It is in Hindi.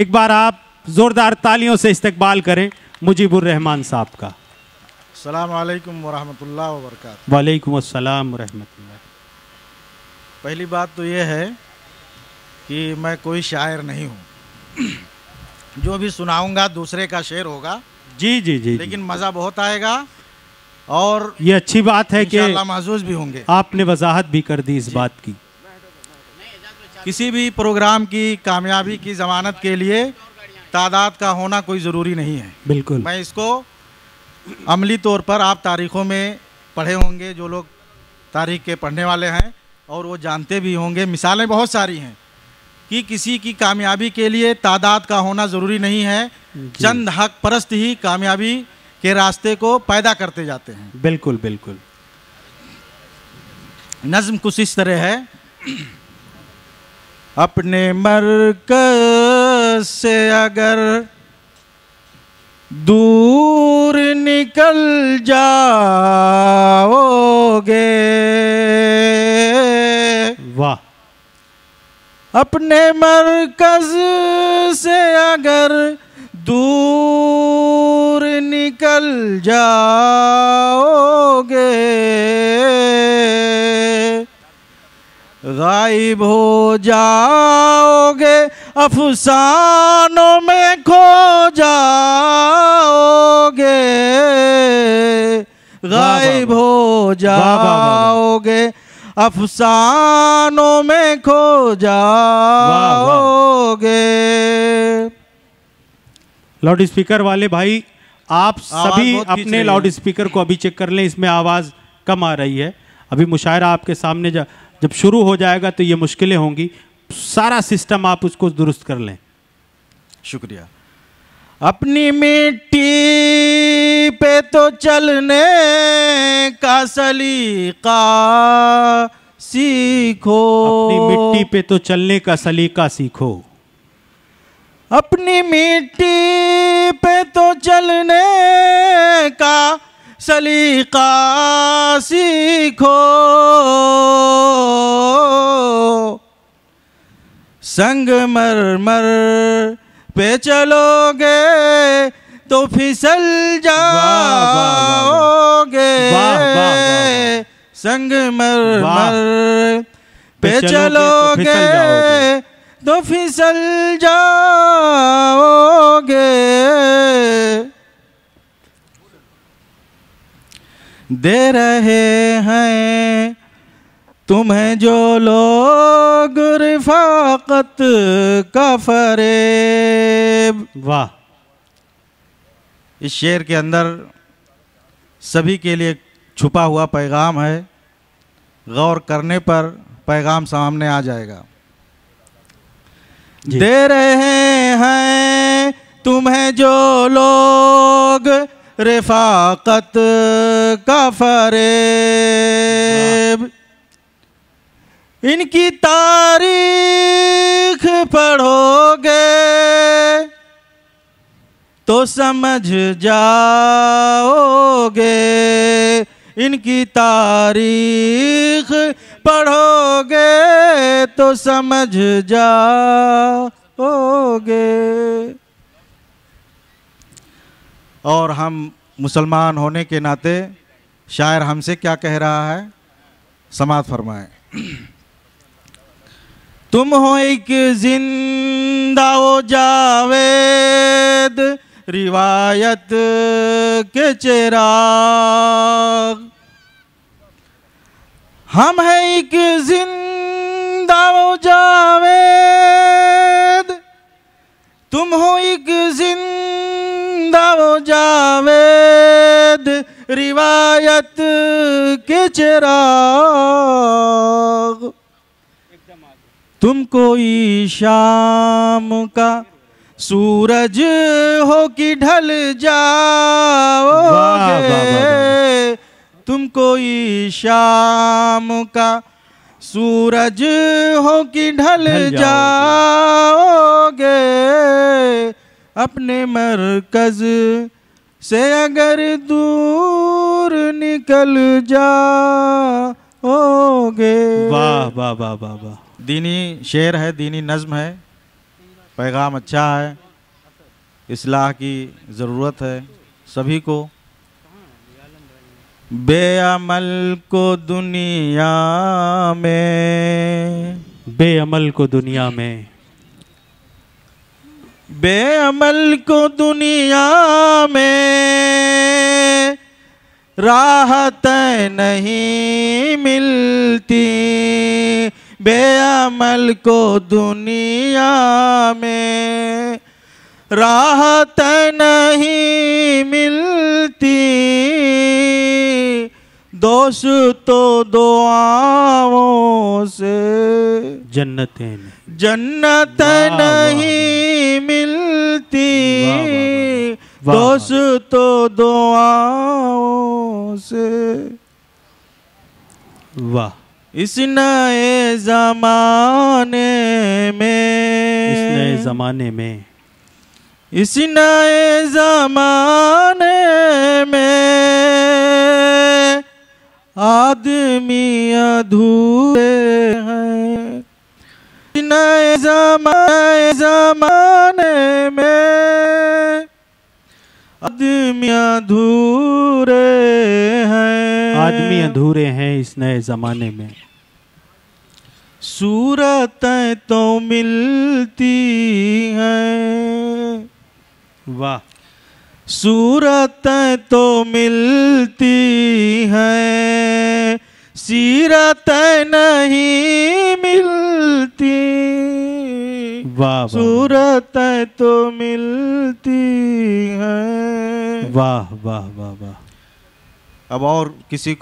एक बार आप जोरदार तालियों से इस्तकबाल करें रहमान साहब का अलैक्म वरहमतुल्लाह वबरक वालेकुम अस्सलाम वरहमतुल्लाह पहली बात तो ये है कि मैं कोई शायर नहीं हूँ जो भी सुनाऊंगा दूसरे का शेर होगा जी जी जी लेकिन मज़ा बहुत आएगा और ये अच्छी बात है कि महसूस भी होंगे आपने वजाहत भी कर दी इस बात की किसी भी प्रोग्राम की कामयाबी की जमानत के लिए तादाद का होना कोई ज़रूरी नहीं है बिल्कुल मैं इसको अमली तौर पर आप तारीख़ों में पढ़े होंगे जो लोग तारीख के पढ़ने वाले हैं और वो जानते भी होंगे मिसालें बहुत सारी हैं कि किसी की कामयाबी के लिए तादाद का होना ज़रूरी नहीं है चंद हक परस्त ही कामयाबी के रास्ते को पैदा करते जाते हैं बिल्कुल बिल्कुल नज़म कुछ इस तरह है अपने मरकज से अगर दूर निकल जाओगे वाह अपने मरकज से अगर दूर निकल जाओगे गायब हो जाओगे अफसानों में खो जाओगे गायब हो जाओगे अफसानों में खो जाओगे लाउड स्पीकर वाले भाई आप सभी अपने लाउड स्पीकर को अभी चेक कर लें इसमें आवाज़ कम आ रही है अभी मुशायरा आपके सामने जा जब शुरू हो जाएगा तो ये मुश्किलें होंगी सारा सिस्टम आप उसको दुरुस्त कर लें शुक्रिया अपनी मिट्टी पे तो चलने का सलीका सीखो अपनी मिट्टी पे तो चलने का सलीका सीखो अपनी मिट्टी पे तो चलने का सलीका सीखो संग मरमर पे चलोगे तो फिसल जाओगे संग मरमर पे चलोगे तो फिसल जाओगे तो दे रहे हैं तुम्हें जो लोग रिफाकत का फरेब वाह इस शेर के अंदर सभी के लिए छुपा हुआ पैगाम है गौर करने पर पैगाम सामने आ जाएगा दे रहे हैं तुम्हें जो लोग रिफाकत का फरेब इनकी तारीख पढ़ोगे तो समझ जाओगे इनकी तारीख पढ़ोगे तो समझ जाओगे और हम मुसलमान होने के नाते शायर हमसे क्या कह रहा है समाज फरमाए तुम हो एक जिंदा ओ जावेद रिवायत के चेरा हम हैं एक जिंदा ओ जावेद तुम हो एक जिंदा ओ जावेद रिवायत के चिराग तुम कोई शाम का सूरज हो कि ढल जाओ तुम कोई शाम का सूरज हो कि ढल जाओगे अपने मरकज़ से अगर दूर निकल जाओगे वाह वाह वाह वाह वाह दीनी शेर है दीनी नज्म है पैगाम अच्छा है इसलाह की ज़रूरत है सभी को बेअमल को दुनिया में बेअमल को दुनिया में बेअमल को दुनिया में राहत नहीं मिलती बेअमल को दुनिया में राहत नहीं मिलती दोष तो दुआओं से जन्नत जन्नत नहीं मिल मिलती दोस्त तो दुआओं से वाह इस नए जमाने में इस नए जमाने में इस नए जमाने में आदमी अधूरे हैं नए जमाने में आदमी अधूरे हैं आदमी अधूरे हैं इस नए जमाने में सूरत तो मिलती हैं वाह सूरत तो मिलती हैं सीरत नहीं मिलती वाह सूरत तो मिलती है वाह वाह वाह वाह अब और किसी